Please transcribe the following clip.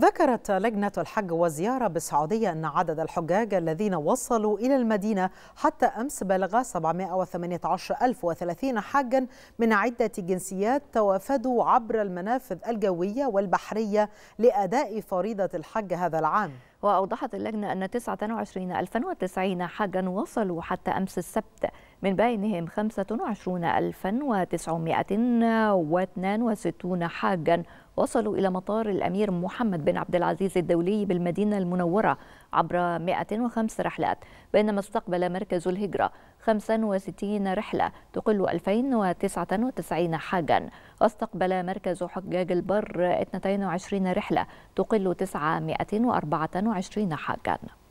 ذكرت لجنة الحج والزيارة بالسعودية أن عدد الحجاج الذين وصلوا إلى المدينة حتى أمس بلغ 718030 حاجا من عدة جنسيات توافدوا عبر المنافذ الجوية والبحرية لأداء فريضة الحج هذا العام وأوضحت اللجنة أن 29090 حاجا وصلوا حتى أمس السبت من بينهم 25962 حاجا وصلوا إلى مطار الأمير محمد بن عبد العزيز الدولي بالمدينة المنورة عبر 105 رحلات بينما استقبل مركز الهجرة 65 رحلة تقل 2099 حاجا واستقبل مركز حجاج البر 22 رحلة تقل 924 حاجا